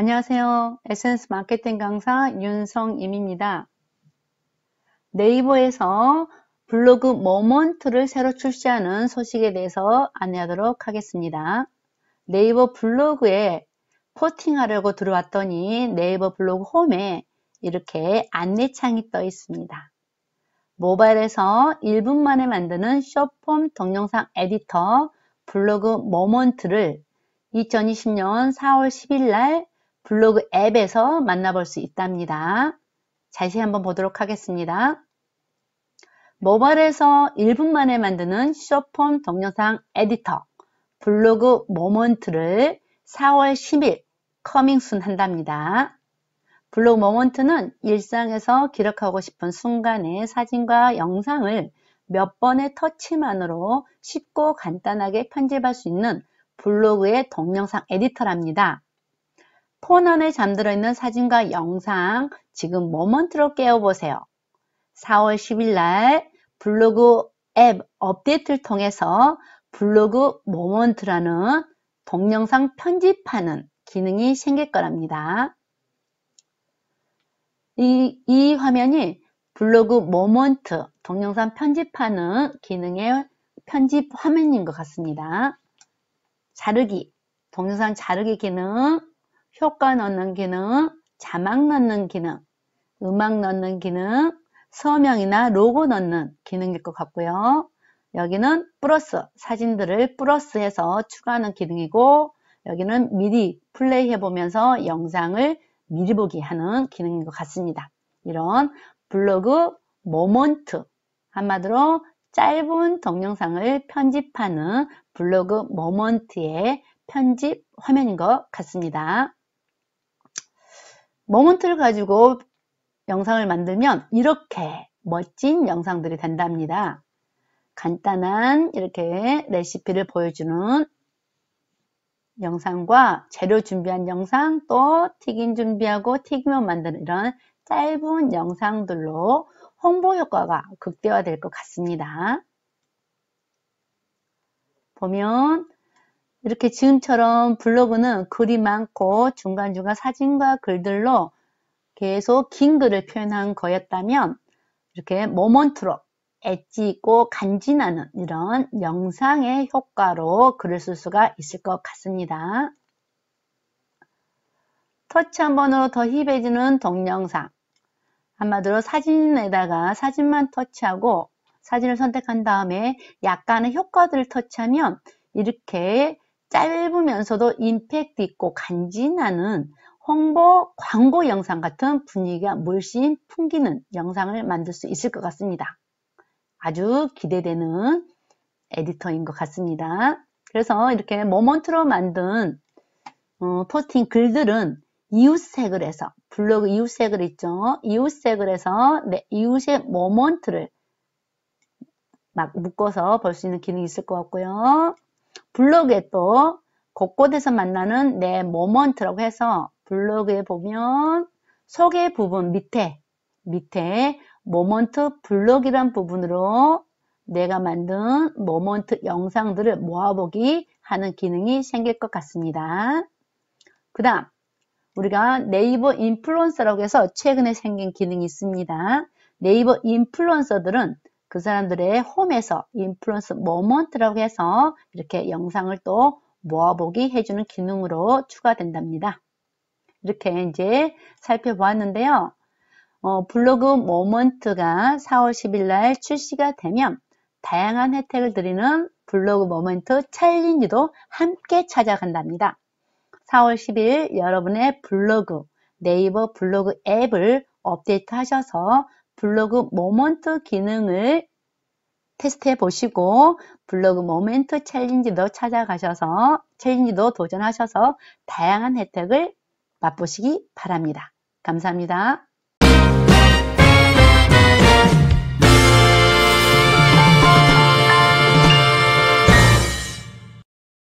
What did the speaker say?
안녕하세요. 에센스 마케팅 강사 윤성임입니다. 네이버에서 블로그 모먼트를 새로 출시하는 소식에 대해서 안내하도록 하겠습니다. 네이버 블로그에 포팅하려고 들어왔더니 네이버 블로그 홈에 이렇게 안내창이 떠 있습니다. 모바일에서 1분 만에 만드는 쇼폼 동영상 에디터 블로그 모먼트를 2020년 4월 10일 날 블로그 앱에서 만나볼 수 있답니다. 자세히 한번 보도록 하겠습니다. 모바일에서 1분 만에 만드는 쇼폼 동영상 에디터 블로그 모먼트를 4월 10일 커밍순 한답니다. 블로그 모먼트는 일상에서 기록하고 싶은 순간의 사진과 영상을 몇 번의 터치만으로 쉽고 간단하게 편집할 수 있는 블로그의 동영상 에디터랍니다. 폰 안에 잠들어 있는 사진과 영상 지금 모먼트로 깨워보세요. 4월 10일 날 블로그 앱 업데이트를 통해서 블로그 모먼트라는 동영상 편집하는 기능이 생길 거랍니다. 이, 이 화면이 블로그 모먼트 동영상 편집하는 기능의 편집 화면인 것 같습니다. 자르기, 동영상 자르기 기능 효과 넣는 기능, 자막 넣는 기능, 음악 넣는 기능, 서명이나 로고 넣는 기능일 것 같고요. 여기는 플러스, 사진들을 플러스해서 추가하는 기능이고 여기는 미리 플레이해보면서 영상을 미리 보기 하는 기능인 것 같습니다. 이런 블로그 모먼트, 한마디로 짧은 동영상을 편집하는 블로그 모먼트의 편집 화면인 것 같습니다. 모먼트를 가지고 영상을 만들면 이렇게 멋진 영상들이 된답니다. 간단한 이렇게 레시피를 보여주는 영상과 재료 준비한 영상 또 튀김 준비하고 튀김을 만드는 이런 짧은 영상들로 홍보 효과가 극대화될 것 같습니다. 보면 이렇게 지금처럼 블로그는 글이 많고 중간중간 사진과 글들로 계속 긴 글을 표현한 거였다면 이렇게 모먼트로 엣지 고 간지나는 이런 영상의 효과로 글을 쓸 수가 있을 것 같습니다. 터치 한 번으로 더 힙해지는 동영상 한마디로 사진에다가 사진만 터치하고 사진을 선택한 다음에 약간의 효과들을 터치하면 이렇게 짧으면서도 임팩트 있고 간지나는 홍보, 광고 영상 같은 분위기가 물씬 풍기는 영상을 만들 수 있을 것 같습니다. 아주 기대되는 에디터인 것 같습니다. 그래서 이렇게 모먼트로 만든 어, 포스팅 글들은 이웃색을 해서 블로그 이웃색을 있죠. 이웃색을 해서 내 네, 이웃의 모먼트를 막 묶어서 볼 수 있는 기능이 있을 것 같고요. 블로그에 또 곳곳에서 만나는 내 모먼트라고 해서 블로그에 보면 소개 부분 밑에 밑에 모먼트 블록이란 부분으로 내가 만든 모먼트 영상들을 모아보기 하는 기능이 생길 것 같습니다. 그 다음 우리가 네이버 인플루언서라고 해서 최근에 생긴 기능이 있습니다. 네이버 인플루언서들은 그 사람들의 홈에서 인플루언스 모먼트라고 해서 이렇게 영상을 또 모아보기 해주는 기능으로 추가된답니다. 이렇게 이제 살펴보았는데요. 어, 블로그 모먼트가 4월 10일 날 출시가 되면 다양한 혜택을 드리는 블로그 모먼트 챌린지도 함께 찾아간답니다. 4월 10일 여러분의 블로그, 네이버 블로그 앱을 업데이트 하셔서 블로그 모먼트 기능을 테스트해 보시고 블로그 모멘트 챌린지도 찾아가셔서 챌린지도 도전하셔서 다양한 혜택을 맛보시기 바랍니다. 감사합니다.